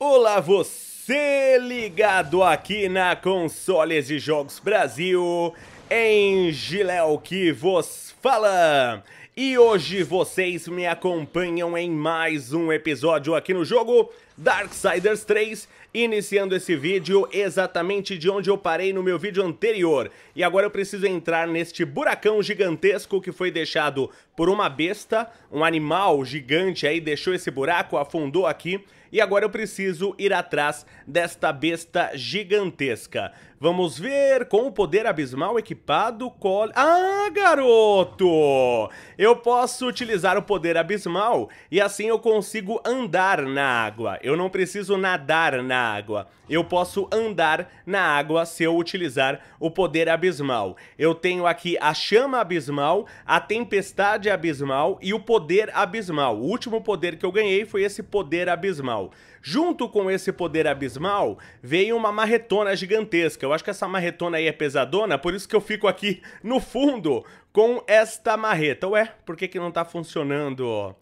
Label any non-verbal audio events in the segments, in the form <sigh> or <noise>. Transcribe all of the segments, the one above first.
Olá você ligado aqui na Consoles de Jogos Brasil, em Giléu que vos fala. E hoje vocês me acompanham em mais um episódio aqui no jogo Darksiders 3, iniciando esse vídeo exatamente de onde eu parei no meu vídeo anterior. E agora eu preciso entrar neste buracão gigantesco que foi deixado por uma besta, um animal gigante aí deixou esse buraco, afundou aqui e agora eu preciso ir atrás desta besta gigantesca. Vamos ver, com o poder abismal equipado, Cole... Ah, garoto! Eu posso utilizar o poder abismal e assim eu consigo andar na água. Eu não preciso nadar na água. Eu posso andar na água se eu utilizar o poder abismal. Eu tenho aqui a chama abismal, a tempestade abismal e o poder abismal. O último poder que eu ganhei foi esse poder abismal. Junto com esse poder abismal, veio uma marretona gigantesca eu acho que essa marretona aí é pesadona, por isso que eu fico aqui no fundo com esta marreta. Ué, por que que não tá funcionando?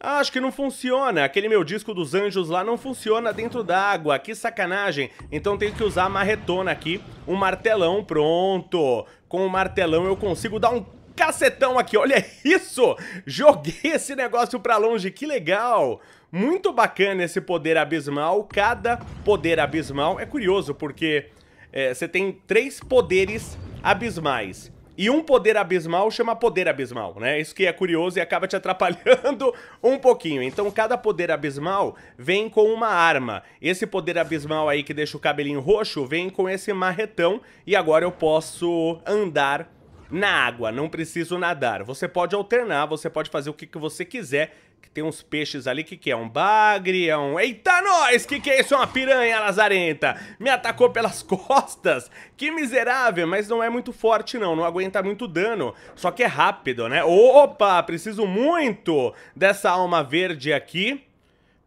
Ah, acho que não funciona. Aquele meu disco dos anjos lá não funciona dentro d'água. Que sacanagem. Então tenho que usar a marretona aqui. Um martelão, pronto. Com o martelão eu consigo dar um cacetão aqui. Olha <laughs> isso! Joguei esse negócio pra longe. Que legal! Muito bacana esse poder abismal. Cada poder abismal é curioso, porque é, você tem três poderes abismais. E um poder abismal chama poder abismal, né? Isso que é curioso e acaba te <laughs> atrapalhando um pouquinho. Então, cada poder abismal vem com uma arma. Esse poder abismal aí que deixa o cabelinho roxo vem com esse marretão. E agora eu posso andar na água, não preciso nadar. Você pode alternar, você pode fazer o que, que você quiser que tem uns peixes ali, que que é? Um bagre, é um... Eita, nós! Que que é isso? É uma piranha lazarenta! Me atacou pelas <laughs> costas! Que miserável! Mas não é muito forte, não. Não aguenta muito dano. Só que é rápido, né? Opa! Preciso muito dessa alma verde aqui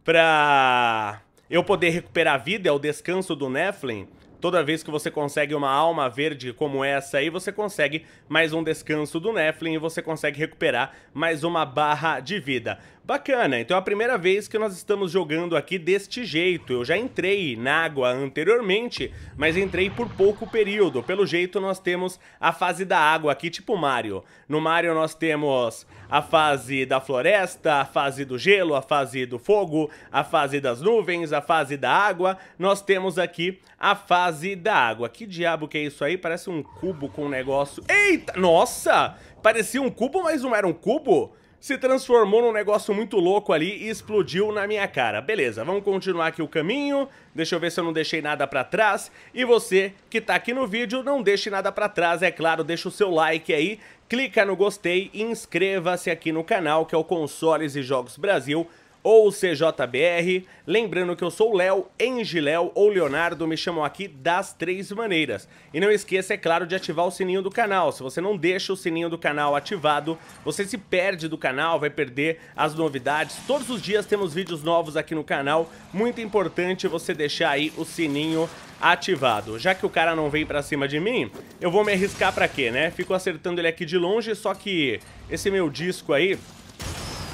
pra eu poder recuperar a vida. É o descanso do Nephilim. Toda vez que você consegue uma alma verde como essa aí, você consegue mais um descanso do Nephilim e você consegue recuperar mais uma barra de vida. Bacana, então é a primeira vez que nós estamos jogando aqui deste jeito. Eu já entrei na água anteriormente, mas entrei por pouco período. Pelo jeito, nós temos a fase da água aqui, tipo Mario. No Mario nós temos a fase da floresta, a fase do gelo, a fase do fogo, a fase das nuvens, a fase da água. Nós temos aqui a fase da água. Que diabo que é isso aí? Parece um cubo com um negócio... Eita! Nossa! Parecia um cubo, mas não era um cubo? se transformou num negócio muito louco ali e explodiu na minha cara. Beleza, vamos continuar aqui o caminho, deixa eu ver se eu não deixei nada pra trás. E você que tá aqui no vídeo, não deixe nada pra trás, é claro, deixa o seu like aí, clica no gostei e inscreva-se aqui no canal, que é o Consoles e Jogos Brasil, ou CJBR. Lembrando que eu sou Léo, Engiléo ou Leonardo, me chamam aqui das três maneiras. E não esqueça, é claro, de ativar o sininho do canal. Se você não deixa o sininho do canal ativado, você se perde do canal, vai perder as novidades. Todos os dias temos vídeos novos aqui no canal. Muito importante você deixar aí o sininho ativado. Já que o cara não vem pra cima de mim, eu vou me arriscar pra quê, né? Fico acertando ele aqui de longe, só que esse meu disco aí,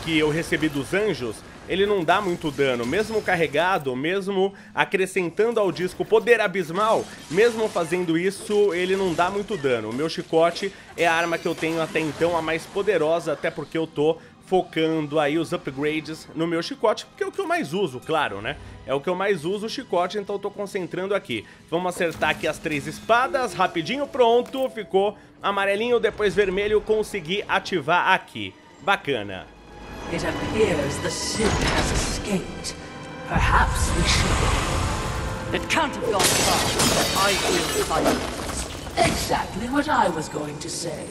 que eu recebi dos anjos, ele não dá muito dano, mesmo carregado, mesmo acrescentando ao disco poder abismal, mesmo fazendo isso, ele não dá muito dano. O meu chicote é a arma que eu tenho até então, a mais poderosa, até porque eu tô focando aí os upgrades no meu chicote, porque é o que eu mais uso, claro, né? É o que eu mais uso, o chicote, então eu tô concentrando aqui. Vamos acertar aqui as três espadas, rapidinho, pronto, ficou amarelinho, depois vermelho, consegui ativar aqui. Bacana. It appears the Sith has escaped. Perhaps we should. It can't have gone far. I will like Exactly what I was going to say.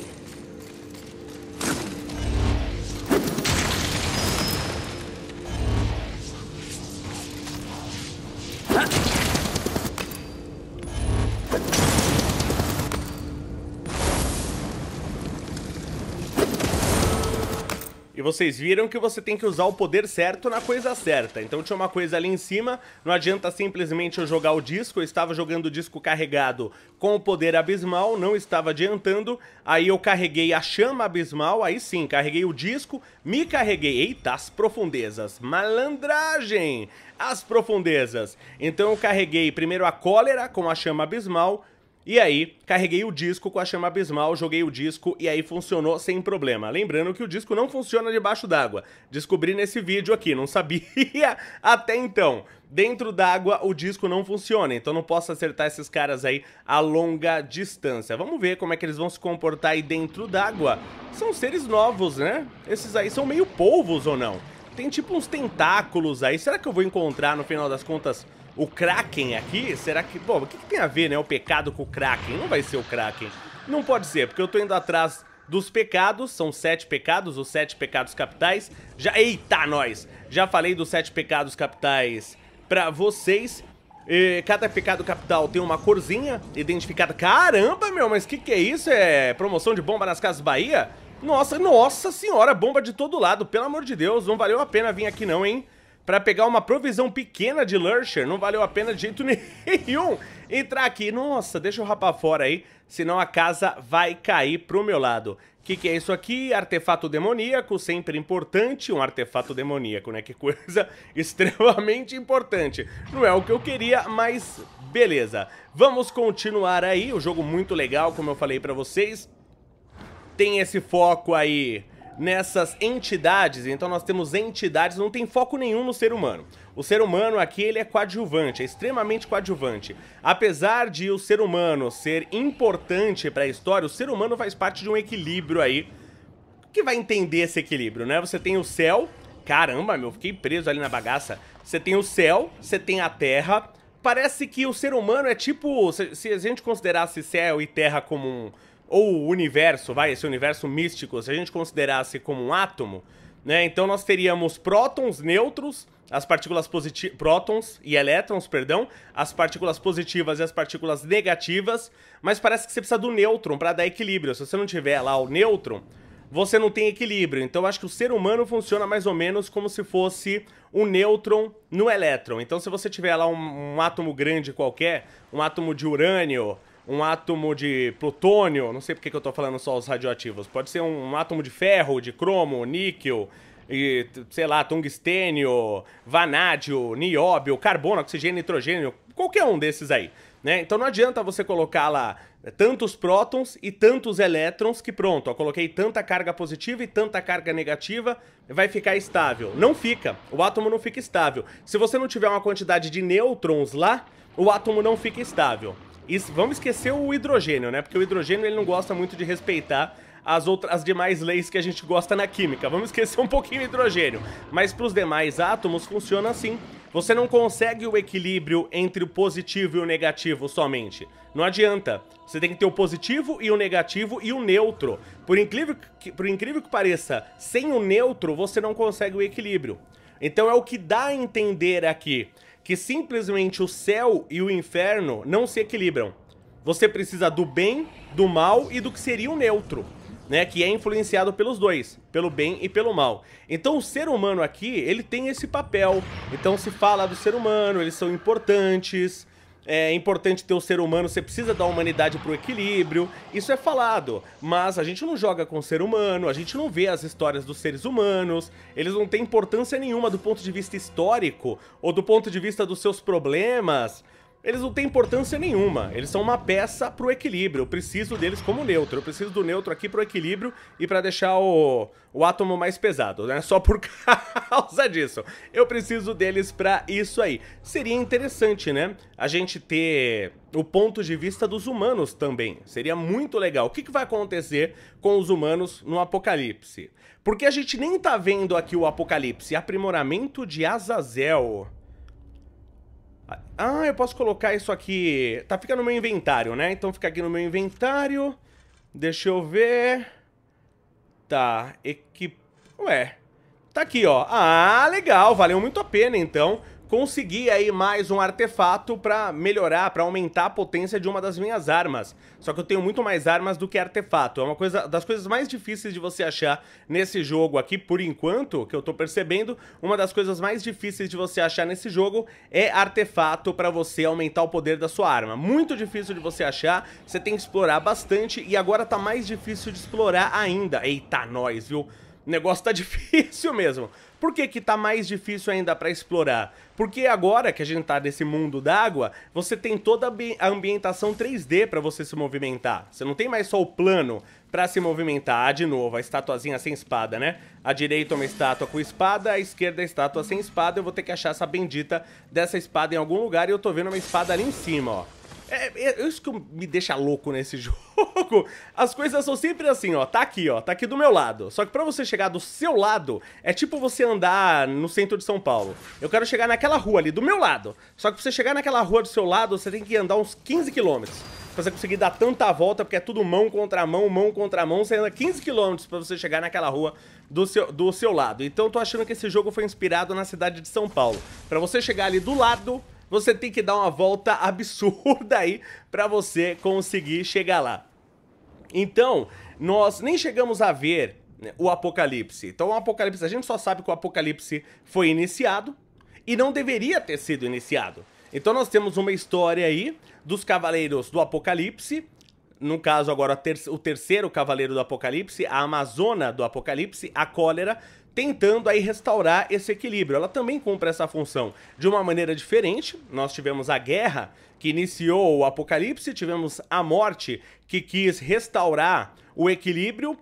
vocês viram que você tem que usar o poder certo na coisa certa. Então tinha uma coisa ali em cima, não adianta simplesmente eu jogar o disco, eu estava jogando o disco carregado com o poder abismal, não estava adiantando, aí eu carreguei a chama abismal, aí sim, carreguei o disco, me carreguei, eita, as profundezas, malandragem, as profundezas. Então eu carreguei primeiro a cólera com a chama abismal, e aí, carreguei o disco com a chama abismal, joguei o disco e aí funcionou sem problema. Lembrando que o disco não funciona debaixo d'água. Descobri nesse vídeo aqui, não sabia <laughs> até então. Dentro d'água o disco não funciona, então não posso acertar esses caras aí a longa distância. Vamos ver como é que eles vão se comportar aí dentro d'água. São seres novos, né? Esses aí são meio polvos ou não? Tem tipo uns tentáculos aí. Será que eu vou encontrar no final das contas o Kraken aqui, será que... Bom, o que, que, tem a ver, né, o pecado com o Kraken? Não vai ser o Kraken. Não pode ser, porque eu tô indo atrás dos pecados, são sete pecados, os sete pecados capitais. Já... Eita, nós! Já falei dos sete pecados capitais pra vocês. E cada pecado capital tem uma corzinha identificada. Caramba, meu, mas que que é isso? É promoção de bomba nas Casas Bahia? Nossa, nossa senhora, bomba de todo lado, pelo amor de Deus, não valeu a pena vir aqui não, hein? para pegar uma provisão pequena de Lurcher, não valeu a pena de jeito <laughs> nenhum entrar aqui. Nossa, deixa o rapa fora aí, senão a casa vai cair pro meu lado. O que, que é isso aqui? Artefato demoníaco, sempre importante, um artefato demoníaco, né? Que coisa <laughs> extremamente importante. Não é o que eu queria, mas beleza. Vamos continuar aí, o um jogo muito legal, como eu falei pra vocês. Tem esse foco aí nessas entidades, então nós temos entidades, não tem foco nenhum no ser humano. O ser humano aqui ele é coadjuvante, é extremamente coadjuvante. Apesar de o ser humano ser importante para a história, o ser humano faz parte de um equilíbrio aí. Que vai entender esse equilíbrio, né? Você tem o céu, caramba, meu, fiquei preso ali na bagaça. Você tem o céu, você tem a terra. Parece que o ser humano é tipo, se a gente considerasse céu e terra como um ou o universo, vai, esse universo místico, se a gente considerasse como um átomo, né? Então nós teríamos prótons, neutros, as partículas positivas, prótons e elétrons, perdão, as partículas positivas e as partículas negativas, mas parece que você precisa do nêutron para dar equilíbrio. Se você não tiver lá o nêutron, você não tem equilíbrio. Então acho que o ser humano funciona mais ou menos como se fosse um nêutron no elétron. Então se você tiver lá um, um átomo grande qualquer, um átomo de urânio, um átomo de plutônio, não sei porque que eu estou falando só os radioativos, pode ser um, átomo de ferro, de cromo, níquel, e, sei lá, tungstênio, vanádio, nióbio, carbono, oxigênio, nitrogênio, qualquer um desses aí. Né? Então não adianta você colocar lá tantos prótons e tantos elétrons que pronto, eu coloquei tanta carga positiva e tanta carga negativa, vai ficar estável. Não fica, o átomo não fica estável. Se você não tiver uma quantidade de nêutrons lá, o átomo não fica estável. Isso, vamos esquecer o hidrogênio, né? Porque o hidrogênio ele não gosta muito de respeitar as outras as demais leis que a gente gosta na química. Vamos esquecer um pouquinho o hidrogênio. Mas para os demais átomos funciona assim. Você não consegue o equilíbrio entre o positivo e o negativo somente. Não adianta. Você tem que ter o positivo e o negativo e o neutro. Por incrível que, por incrível que pareça, sem o neutro você não consegue o equilíbrio. Então é o que dá a entender aqui que simplesmente o céu e o inferno não se equilibram. Você precisa do bem, do mal e do que seria o neutro, né? Que é influenciado pelos dois, pelo bem e pelo mal. Então o ser humano aqui, ele tem esse papel. Então se fala do ser humano, eles são importantes, é importante ter o ser humano, você precisa da humanidade para o equilíbrio, isso é falado. Mas a gente não joga com o ser humano, a gente não vê as histórias dos seres humanos, eles não têm importância nenhuma do ponto de vista histórico ou do ponto de vista dos seus problemas. Eles não têm importância nenhuma, eles são uma peça pro equilíbrio. Eu preciso deles como neutro, eu preciso do neutro aqui pro equilíbrio e para deixar o, o átomo mais pesado, né? Só por <laughs> causa disso. Eu preciso deles para isso aí. Seria interessante, né? A gente ter o ponto de vista dos humanos também. Seria muito legal. O que, que vai acontecer com os humanos no apocalipse? Porque a gente nem tá vendo aqui o apocalipse, aprimoramento de Azazel. Ah, eu posso colocar isso aqui... Tá, fica no meu inventário, né? Então fica aqui no meu inventário. Deixa eu ver... Tá, equip... Ué... Tá aqui, ó. Ah, legal, valeu muito a pena, então consegui aí mais um artefato para melhorar, para aumentar a potência de uma das minhas armas. Só que eu tenho muito mais armas do que artefato. É uma coisa das coisas mais difíceis de você achar nesse jogo aqui, por enquanto, que eu tô percebendo, uma das coisas mais difíceis de você achar nesse jogo é artefato para você aumentar o poder da sua arma. Muito difícil de você achar, você tem que explorar bastante e agora tá mais difícil de explorar ainda. Eita, nós, viu? O negócio tá <laughs> difícil mesmo. Por que que tá mais difícil ainda para explorar? Porque agora que a gente tá nesse mundo d'água, você tem toda a ambientação 3D para você se movimentar. Você não tem mais só o plano para se movimentar. Ah, de novo, a estatuazinha sem espada, né? À direita uma estátua com espada, à esquerda a estátua sem espada. Eu vou ter que achar essa bendita dessa espada em algum lugar e eu tô vendo uma espada ali em cima, ó. É, é, é isso que me deixa louco nesse <laughs> jogo. As coisas são sempre assim, ó. Tá aqui, ó. Tá aqui do meu lado. Só que pra você chegar do seu lado, é tipo você andar no centro de São Paulo. Eu quero chegar naquela rua ali, do meu lado. Só que pra você chegar naquela rua do seu lado, você tem que andar uns 15 quilômetros. Pra você conseguir dar tanta volta, porque é tudo mão contra mão, mão contra mão. Você anda 15 quilômetros pra você chegar naquela rua do seu, do seu lado. Então eu tô achando que esse jogo foi inspirado na cidade de São Paulo. Pra você chegar ali do lado você tem que dar uma volta <laughs> absurda aí para você conseguir chegar lá. Então, nós nem chegamos a ver né, o Apocalipse. Então, o Apocalipse, a gente só sabe que o Apocalipse foi iniciado e não deveria ter sido iniciado. Então, nós temos uma história aí dos Cavaleiros do Apocalipse. No caso, agora, o terceiro Cavaleiro do Apocalipse, a Amazona do Apocalipse, a Cólera, tentando aí restaurar esse equilíbrio. Ela também cumpre essa função de uma maneira diferente. Nós tivemos a guerra que iniciou o apocalipse, tivemos a morte que quis restaurar o equilíbrio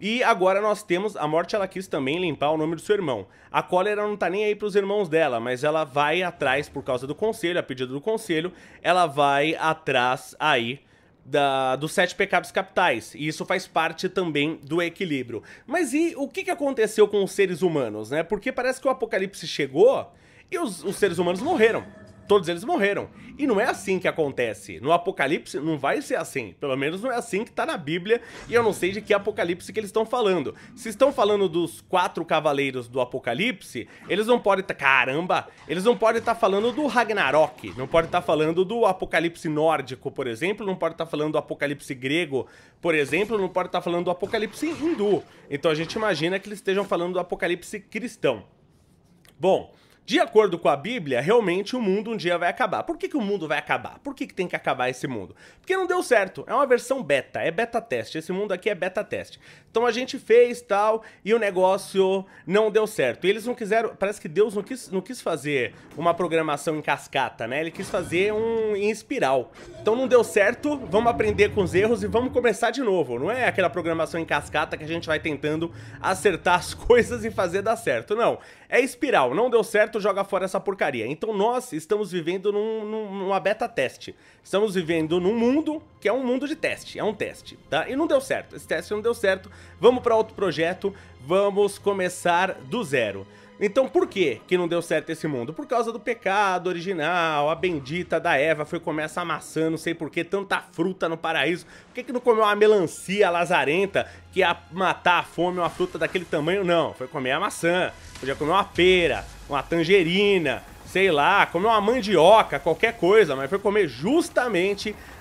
e agora nós temos a morte ela quis também limpar o nome do seu irmão. A cólera não tá nem aí para os irmãos dela, mas ela vai atrás por causa do conselho, a pedido do conselho, ela vai atrás aí da, dos sete pecados capitais, e isso faz parte também do equilíbrio. Mas e o que, que aconteceu com os seres humanos, né? Porque parece que o apocalipse chegou e os, os seres humanos morreram todos eles morreram. E não é assim que acontece. No Apocalipse não vai ser assim. Pelo menos não é assim que tá na Bíblia. E eu não sei de que Apocalipse que eles estão falando. Se estão falando dos quatro cavaleiros do Apocalipse, eles não podem estar. Tá... Caramba! Eles não podem estar tá falando do Ragnarok. Não podem estar tá falando do Apocalipse nórdico, por exemplo. Não podem estar tá falando do Apocalipse grego, por exemplo. Não podem estar tá falando do Apocalipse hindu. Então a gente imagina que eles estejam falando do Apocalipse cristão. Bom. De acordo com a Bíblia, realmente o mundo um dia vai acabar. Por que, que o mundo vai acabar? Por que, que tem que acabar esse mundo? Porque não deu certo. É uma versão beta, é beta teste. Esse mundo aqui é beta teste. Então a gente fez tal e o negócio não deu certo. E eles não quiseram, parece que Deus não quis, não quis fazer uma programação em cascata, né? Ele quis fazer um em espiral. Então não deu certo, vamos aprender com os erros e vamos começar de novo. Não é aquela programação em cascata que a gente vai tentando acertar as <laughs> coisas e fazer dar certo, não. É espiral, não deu certo, joga fora essa porcaria. Então nós estamos vivendo num, numa beta teste. Estamos vivendo num mundo que é um mundo de teste, é um teste, tá? E não deu certo, esse teste não deu certo vamos para outro projeto, vamos começar do zero. Então por que que não deu certo esse mundo? Por causa do pecado original, a bendita da Eva foi comer essa maçã, não sei por que, tanta fruta no paraíso. Por que que não comeu uma melancia lazarenta que ia matar a fome uma fruta daquele tamanho? Não, foi comer a maçã, podia comer uma pera, uma tangerina, sei lá, comer uma mandioca, qualquer coisa, mas foi comer justamente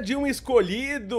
de um Escolhido!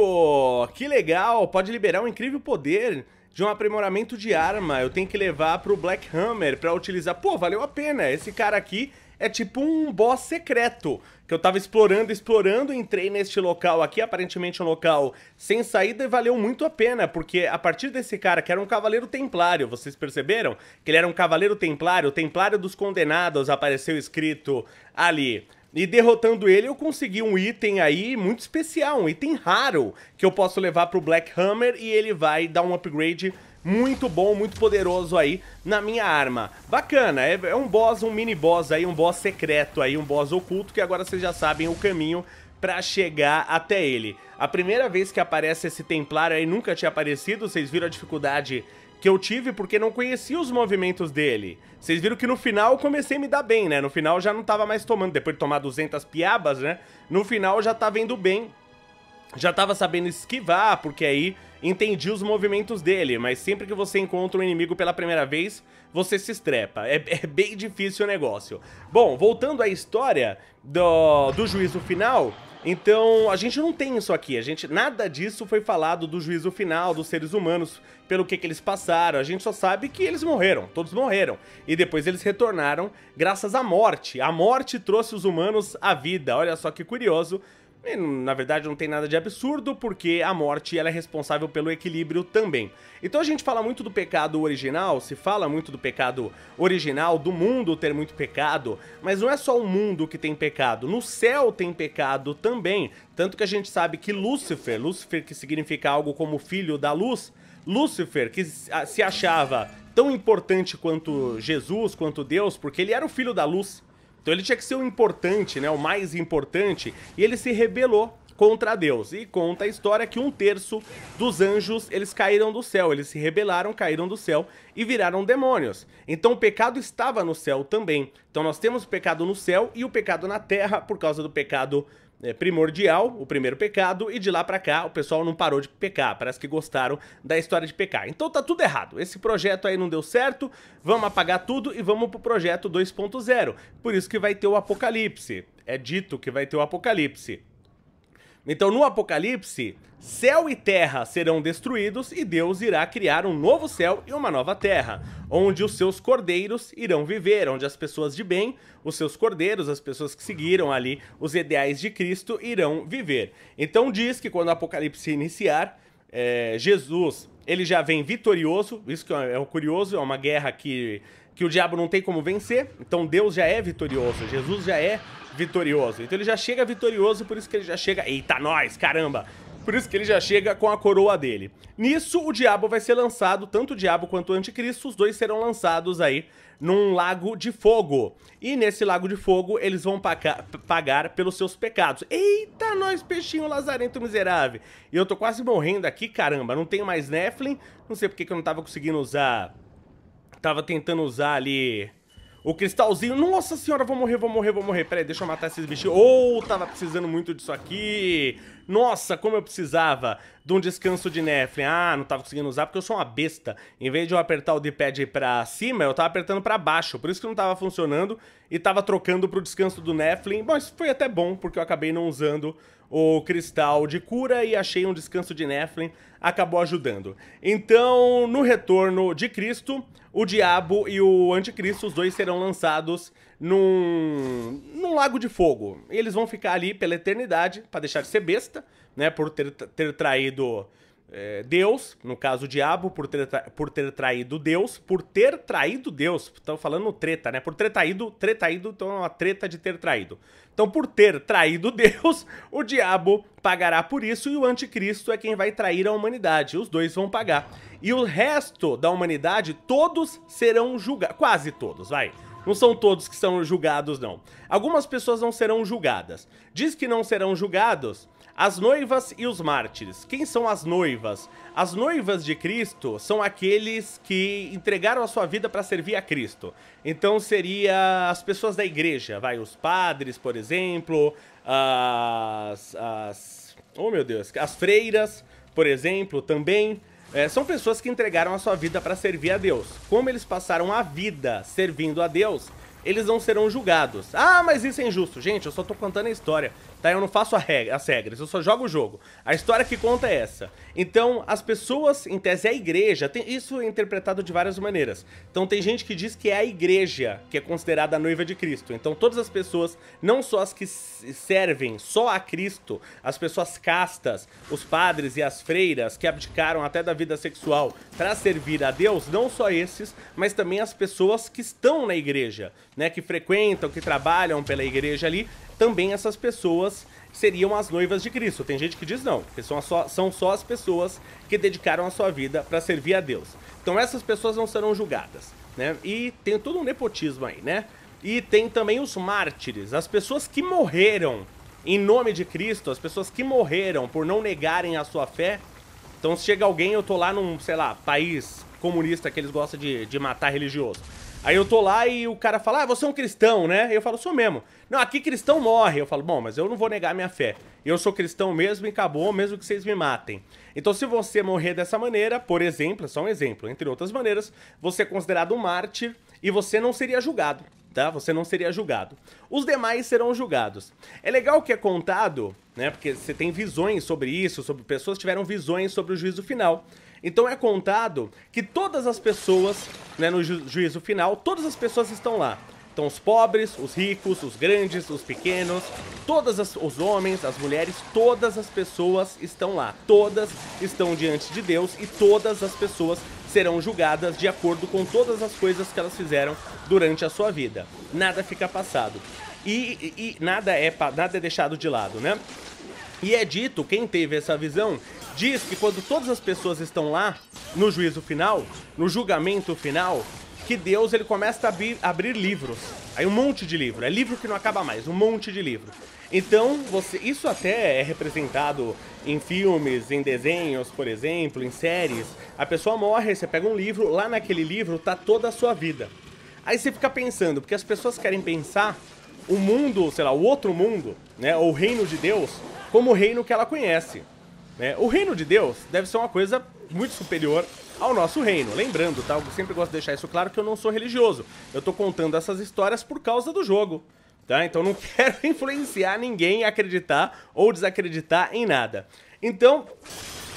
Que legal! Pode liberar um incrível poder de um aprimoramento de arma. Eu tenho que levar pro Black Hammer pra utilizar. Pô, valeu a pena. Esse cara aqui é tipo um boss secreto. Que eu tava explorando, explorando, entrei neste local aqui, aparentemente um local sem saída, e valeu muito a pena, porque a partir desse cara, que era um cavaleiro templário, vocês perceberam? Que ele era um cavaleiro templário, templário dos condenados, apareceu escrito ali. E derrotando ele, eu consegui um item aí muito especial, um item raro, que eu posso levar pro Black Hammer e ele vai dar um upgrade muito bom, muito poderoso aí na minha arma. Bacana, é, é um boss, um mini boss aí, um boss secreto aí, um boss oculto, que agora vocês já sabem o caminho para chegar até ele. A primeira vez que aparece esse Templário aí nunca tinha aparecido, vocês viram a dificuldade que eu tive porque não conhecia os movimentos dele. Vocês viram que no final eu comecei a me dar bem, né? No final já não tava mais tomando, depois de tomar 200 piabas, né? No final já tava indo bem. Já tava sabendo esquivar, porque aí entendi os movimentos dele, mas sempre que você encontra um inimigo pela primeira vez, você se estrepa. É, é bem difícil o negócio. Bom, voltando à história do, do juízo final, então, a gente não tem isso aqui, a gente nada disso foi falado do juízo final dos seres humanos, pelo que, que eles passaram. A gente só sabe que eles morreram, todos morreram. E depois eles retornaram graças à morte. A morte trouxe os humanos à vida. Olha só que curioso e, na verdade, não tem nada de absurdo, porque a morte ela é responsável pelo equilíbrio também. Então a gente fala muito do pecado original, se fala muito do pecado original, do mundo ter muito pecado, mas não é só o mundo que tem pecado, no céu tem pecado também. Tanto que a gente sabe que Lúcifer, Lúcifer que significa algo como filho da luz, Lúcifer, que se achava tão importante quanto Jesus, quanto Deus, porque ele era o filho da luz. Então ele tinha que ser o importante, né? O mais importante. E ele se rebelou contra Deus. E conta a história que um terço dos anjos, eles caíram do céu, eles se rebelaram, caíram do céu e viraram demônios. Então o pecado estava no céu também. Então nós temos o pecado no céu e o pecado na terra por causa do pecado é, primordial, o primeiro pecado, e de lá para cá o pessoal não parou de pecar, parece que gostaram da história de pecar. Então tá tudo errado, esse projeto aí não deu certo, vamos apagar tudo e vamos pro projeto 2.0, por isso que vai ter o apocalipse, é dito que vai ter o apocalipse. Então, no Apocalipse, céu e terra serão destruídos e Deus irá criar um novo céu e uma nova terra, onde os seus cordeiros irão viver, onde as pessoas de bem, os seus cordeiros, as pessoas que seguiram ali os ideais de Cristo, irão viver. Então, diz que quando o Apocalipse iniciar, é, Jesus ele já vem vitorioso, isso que é, é o curioso, é uma guerra que, que o diabo não tem como vencer, então Deus já é vitorioso, Jesus já é vitorioso vitorioso. Então ele já chega vitorioso, por isso que ele já chega... Eita, nós, caramba! Por isso que ele já chega com a coroa dele. Nisso, o diabo vai ser lançado, tanto o diabo quanto o anticristo, os dois serão lançados aí num lago de fogo. E nesse lago de fogo, eles vão pagar pelos seus pecados. Eita, nós, peixinho lazarento miserável! E eu tô quase morrendo aqui, caramba. Não tenho mais Nephilim. Não sei porque que eu não tava conseguindo usar... Tava tentando usar ali... O cristalzinho, nossa senhora, vou morrer, vou morrer, vou morrer. Pera aí, deixa eu matar esses bichinhos. Ou oh, tava precisando muito disso aqui. Nossa, como eu precisava de um descanso de Nephilim. Ah, não tava conseguindo usar porque eu sou uma besta. Em vez de eu apertar o D-pad pra cima, eu tava apertando pra baixo. Por isso que não tava funcionando e tava trocando pro descanso do Bom, isso foi até bom, porque eu acabei não usando o cristal de cura e achei um descanso de Nephilim, acabou ajudando. Então, no retorno de Cristo, o diabo e o anticristo, os dois serão lançados num, num lago de fogo. E eles vão ficar ali pela eternidade, para deixar de ser besta, né, por ter, ter traído é, Deus, no caso o diabo, por ter, por ter traído Deus, por ter traído Deus, estamos falando treta, né? Por ter traído, tretaído, então é uma treta de ter traído. Então, por ter traído <laughs> Deus, o diabo pagará por isso e o anticristo é quem vai trair a humanidade. Os dois vão pagar. E o resto da humanidade, todos serão julgados. Quase todos, vai. Não são todos que são julgados, não. Algumas pessoas não serão julgadas. Diz que não serão julgados as noivas e os mártires. Quem são as noivas? As noivas de Cristo são aqueles que entregaram a sua vida para servir a Cristo. Então seria as pessoas da igreja, vai, os padres, por exemplo, as, as oh meu Deus, as freiras, por exemplo, também. É, são pessoas que entregaram a sua vida para servir a Deus. Como eles passaram a vida servindo a Deus, eles não serão julgados. Ah, mas isso é injusto. Gente, eu só tô contando a história tá? Eu não faço regra, as regras, eu só jogo o jogo. A história que conta é essa. Então, as pessoas, em tese, é a igreja, tem, isso é interpretado de várias maneiras. Então, tem gente que diz que é a igreja que é considerada a noiva de Cristo. Então, todas as pessoas, não só as que servem só a Cristo, as pessoas castas, os padres e as freiras que abdicaram até da vida sexual para servir a Deus, não só esses, mas também as pessoas que estão na igreja, né, que frequentam, que trabalham pela igreja ali, também essas pessoas seriam as noivas de Cristo. Tem gente que diz não, que são só, são só as pessoas que dedicaram a sua vida para servir a Deus. Então essas pessoas não serão julgadas, né? E tem todo um nepotismo aí, né? E tem também os mártires, as pessoas que morreram em nome de Cristo, as pessoas que morreram por não negarem a sua fé. Então se chega alguém, eu tô lá num, sei lá, país comunista que eles gostam de, de matar religioso. Aí eu tô lá e o cara fala, ah, você é um cristão, né? Eu falo, sou mesmo. Não, aqui cristão morre. Eu falo, bom, mas eu não vou negar minha fé. Eu sou cristão mesmo e acabou, mesmo que vocês me matem. Então, se você morrer dessa maneira, por exemplo, só um exemplo, entre outras maneiras, você é considerado um mártir e você não seria julgado, tá? Você não seria julgado. Os demais serão julgados. É legal que é contado, né? Porque você tem visões sobre isso, sobre pessoas que tiveram visões sobre o juízo final. Então é contado que todas as pessoas, né, no ju juízo final, todas as pessoas estão lá. Então os pobres, os ricos, os grandes, os pequenos, todos os homens, as mulheres, todas as pessoas estão lá. Todas estão diante de Deus e todas as pessoas serão julgadas de acordo com todas as coisas que elas fizeram durante a sua vida. Nada fica passado. E, e, e nada, é, nada é deixado de lado, né? E é dito, quem teve essa visão, diz que quando todas as pessoas estão lá, no juízo final, no julgamento final, que Deus ele começa a abrir, abrir livros. Aí um monte de livro, é livro que não acaba mais, um monte de livro. Então, você, isso até é representado em filmes, em desenhos, por exemplo, em séries. A pessoa morre, você pega um livro, lá naquele livro tá toda a sua vida. Aí você fica pensando, porque as pessoas querem pensar o mundo, sei lá, o outro mundo, né, ou o reino de Deus, como o reino que ela conhece. Né? O reino de Deus deve ser uma coisa muito superior ao nosso reino. Lembrando, tá? Eu sempre gosto de deixar isso claro que eu não sou religioso. Eu tô contando essas histórias por causa do jogo. Tá? Então não <laughs> quero influenciar ninguém a acreditar ou desacreditar em nada. Então,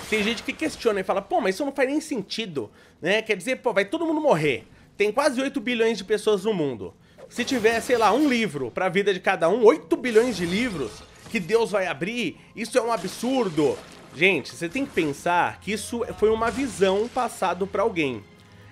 tem gente que questiona e fala, pô, mas isso não faz nem sentido, né? Quer dizer, pô, vai todo mundo morrer. Tem quase 8 bilhões de pessoas no mundo. Se tiver, sei lá, um livro para a vida de cada um, 8 bilhões de livros que Deus vai abrir, isso é um absurdo. Gente, você tem que pensar que isso foi uma visão passada para alguém.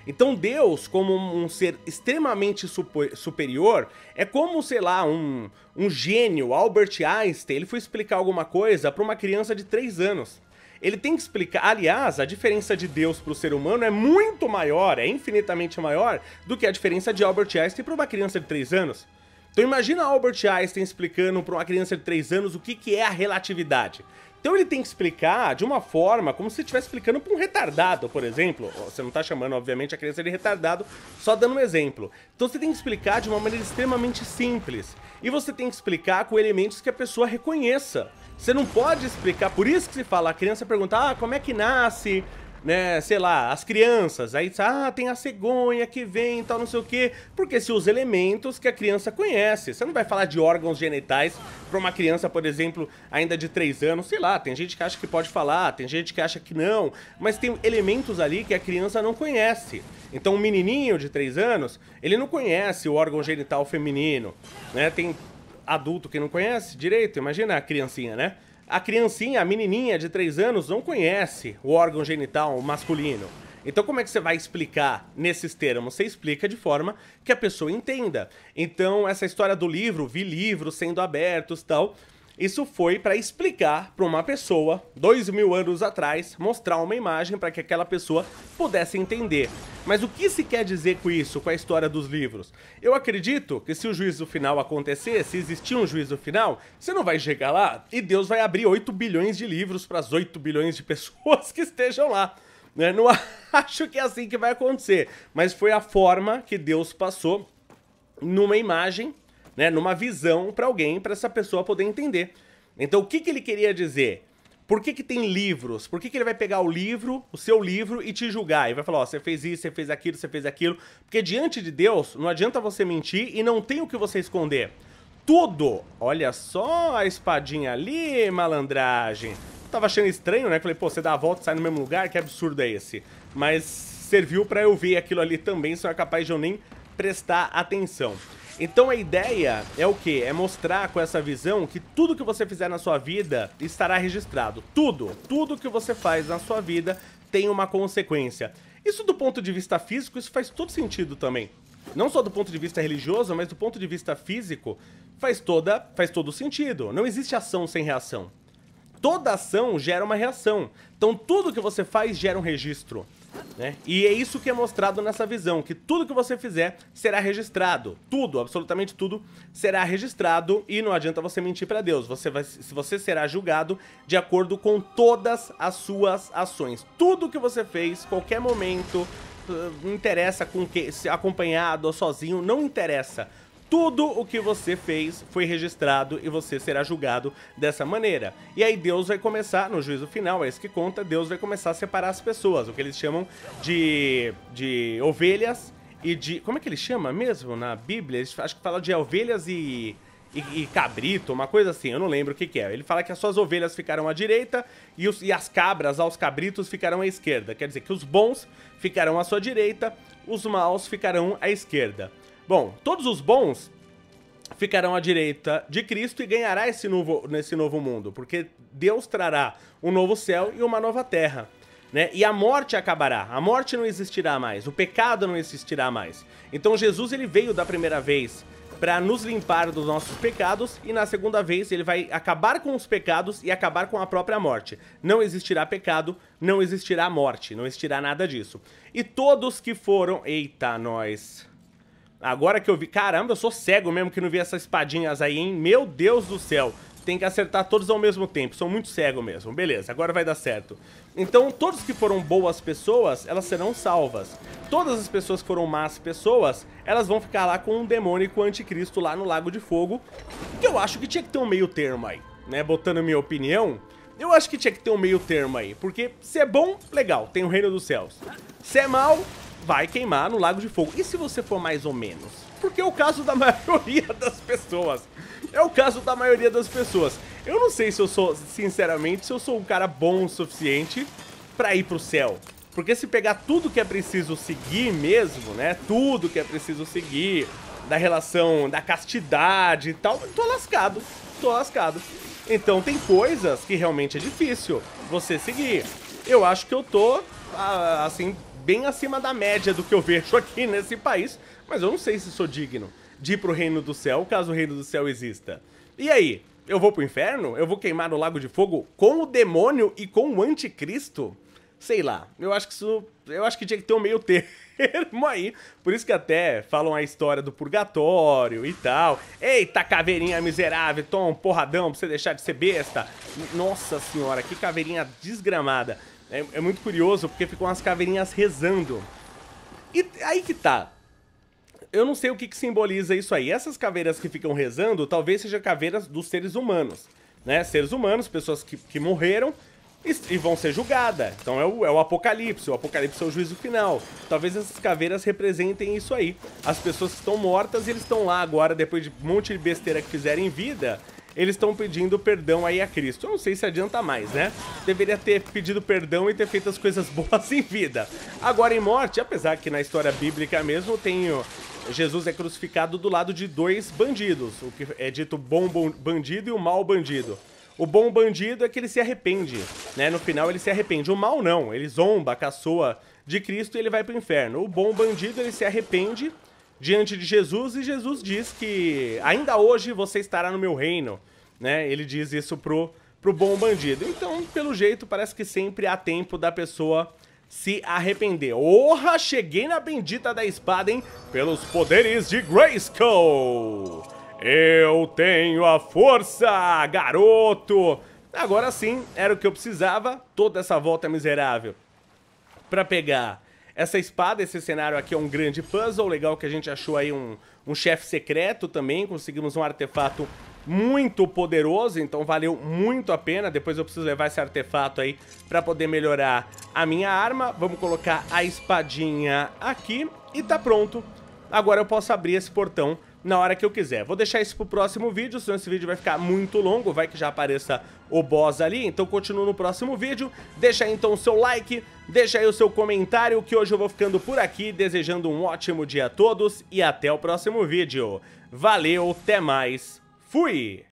Então Deus, como um ser extremamente superior, é como, sei lá, um, um gênio, Albert Einstein, ele foi explicar alguma coisa para uma criança de 3 anos. Ele tem que explicar, aliás, a diferença de Deus para o ser humano é muito maior, é infinitamente maior do que a diferença de Albert Einstein para uma criança de 3 anos. Então imagina Albert Einstein explicando para uma criança de 3 anos o que, que é a relatividade. Então ele tem que explicar de uma forma como se estivesse explicando para um retardado, por exemplo. Você não está chamando, obviamente, a criança de retardado, só dando um exemplo. Então você tem que explicar de uma maneira extremamente simples. E você tem que explicar com elementos que a pessoa reconheça. Você não pode explicar, por isso que se fala, a criança pergunta, ah, como é que nasce? né, sei lá, as crianças, aí ah, tem a cegonha que vem e tal, não sei o quê, porque se os elementos que a criança conhece, você não vai falar de órgãos genitais para uma criança, por exemplo, ainda de 3 anos, sei lá, tem gente que acha que pode falar, tem gente que acha que não, mas tem elementos ali que a criança não conhece. Então, um menininho de 3 anos, ele não conhece o órgão genital feminino, né? Tem adulto que não conhece direito, imagina a criancinha, né? a criancinha, a menininha de 3 anos não conhece o órgão genital masculino. Então, como é que você vai explicar nesses termos? Você explica de forma que a pessoa entenda. Então, essa história do livro, vi livros sendo abertos tal, isso foi para explicar para uma pessoa, dois mil anos atrás, mostrar uma imagem para que aquela pessoa pudesse entender. Mas o que se quer dizer com isso, com a história dos livros? Eu acredito que se o juízo final acontecer, se existir um juízo final, você não vai chegar lá e Deus vai abrir 8 bilhões de livros para as 8 bilhões de <laughs> pessoas que estejam lá. Né? não <laughs> acho que é assim que vai acontecer, mas foi a forma que Deus passou numa imagem né, numa visão para alguém, para essa pessoa poder entender. Então, o que, que ele queria dizer? Por que, que tem livros? Por que, que ele vai pegar o livro, o seu livro, e te julgar? E vai falar, ó, você fez isso, você fez aquilo, você fez aquilo. Porque diante de Deus, não adianta você mentir e não tem o que você esconder. Tudo! Olha só a espadinha ali, malandragem. Eu tava achando estranho, né? Falei, pô, você dá a volta e sai no mesmo lugar? Que absurdo é esse? Mas serviu para eu ver aquilo ali também, só é capaz de eu nem prestar atenção. Então a ideia é o que? É mostrar com essa visão que tudo que você fizer na sua vida estará registrado. Tudo, tudo que você faz na sua vida tem uma consequência. Isso do ponto de vista físico, isso faz todo sentido também. Não só do ponto de vista religioso, mas do ponto de vista físico, faz, toda, faz todo sentido. Não existe ação sem reação. Toda ação gera uma reação. Então tudo que você faz gera um registro. Né? E é isso que é mostrado nessa visão, que tudo que você fizer será registrado. Tudo, absolutamente tudo, será registrado e não adianta você mentir para Deus. Você, vai, você será julgado de acordo com todas as suas ações. Tudo que você fez, qualquer momento, não eh, interessa com que, se acompanhado ou sozinho, não interessa. Tudo o que você fez foi registrado e você será julgado dessa maneira. E aí Deus vai começar, no juízo final, é isso que conta, Deus vai começar a separar as pessoas, o que eles chamam de, de ovelhas e de... Como é que ele chama mesmo na Bíblia? acho que fala de ovelhas e... E, e, cabrito, uma coisa assim, eu não lembro o que, que é. Ele fala que as suas ovelhas ficaram à direita e, os, e as cabras aos cabritos ficaram à esquerda. Quer dizer que os bons ficarão à sua direita, os maus ficarão à esquerda. Bom, todos os bons ficarão à direita de Cristo e ganhará esse novo, nesse novo mundo, porque Deus trará um novo céu e uma nova terra. Né? E a morte acabará, a morte não existirá mais, o pecado não existirá mais. Então Jesus ele veio da primeira vez para nos limpar dos nossos pecados e na segunda vez ele vai acabar com os pecados e acabar com a própria morte. Não existirá pecado, não existirá morte, não existirá nada disso. E todos que foram, eita nós, Agora que eu vi... Caramba, eu sou cego mesmo que não vi essas espadinhas aí, hein? Meu Deus do céu. Tem que acertar todos ao mesmo tempo. Sou muito cego mesmo. Beleza, agora vai dar certo. Então, todos que foram boas pessoas, elas serão salvas. Todas as pessoas que foram más pessoas, elas vão ficar lá com um demônio com o anticristo lá no Lago de Fogo. Que eu acho que tinha que ter um meio termo aí, né? Botando minha opinião, eu acho que tinha que ter um meio termo aí. Porque se é bom, legal, tem o Reino dos Céus. Se é mal, vai queimar no Lago de Fogo. E se você for mais ou menos? Porque é o caso da <laughs> maioria das pessoas. É o caso da maioria das pessoas. Eu não sei se eu sou, sinceramente, se eu sou um cara bom o suficiente pra ir pro céu. Porque se pegar tudo que é preciso seguir mesmo, né? Tudo que é preciso seguir, da relação da castidade e tal, tô lascado. Tô lascado. Então tem coisas que realmente é difícil você seguir. Eu acho que eu tô, ah, assim, bem acima da média do que eu vejo aqui nesse país, mas eu não sei se sou digno de ir pro reino do céu, caso o reino do céu exista. E aí, eu vou pro inferno? Eu vou queimar no lago de fogo com o demônio e com o anticristo? Sei lá, eu acho que isso. Eu acho que tinha que ter um meio <laughs> termo aí. Por isso que até falam a história do purgatório e tal. Eita, caveirinha miserável, toma um porradão pra você deixar de ser besta. Nossa senhora, que caveirinha desgramada. É, é muito curioso porque ficam as caveirinhas rezando. E aí que tá. Eu não sei o que, que simboliza isso aí. Essas caveiras que ficam rezando talvez sejam caveiras dos seres humanos. Né? Seres humanos, pessoas que, que morreram e, e vão ser julgadas. Então é o, é o apocalipse. O apocalipse é o juízo final. Talvez essas caveiras representem isso aí. As pessoas que estão mortas e eles estão lá agora, depois de um monte de besteira que fizeram em vida, eles estão pedindo perdão aí a Cristo. Eu não sei se adianta mais, né? Deveria ter pedido perdão e ter feito as coisas <laughs> boas em vida. Agora em morte, apesar que na história bíblica mesmo tem Jesus é crucificado do lado de dois bandidos, o que é dito bom bandido e o mau bandido. O bom bandido é que ele se arrepende, né? No final ele se arrepende. O mal não, ele zomba, caçoa de Cristo e ele vai pro inferno. O bom bandido ele se arrepende diante de Jesus e Jesus diz que ainda hoje você estará no meu reino, né? Ele diz isso pro pro bom bandido. Então, pelo jeito, parece que sempre há tempo da pessoa se arrepender. Orra, cheguei na bendita da espada, hein? Pelos poderes de Grayskull. Eu tenho a força, garoto. Agora sim, era o que eu precisava. Toda essa volta miserável para pegar essa espada, esse cenário aqui é um grande puzzle. Legal que a gente achou aí um, um chefe secreto também. Conseguimos um artefato muito poderoso, então valeu muito a pena. Depois eu preciso levar esse artefato aí para poder melhorar a minha arma. Vamos colocar a espadinha aqui e tá pronto. Agora eu posso abrir esse portão na hora que eu quiser. Vou deixar isso pro próximo vídeo, senão esse vídeo vai ficar muito longo, vai que já apareça o boss ali. Então continua no próximo vídeo. Deixa aí então o seu like, deixa aí o seu comentário, que hoje eu vou ficando por aqui, desejando um ótimo dia a todos e até o próximo vídeo. Valeu, até mais, fui!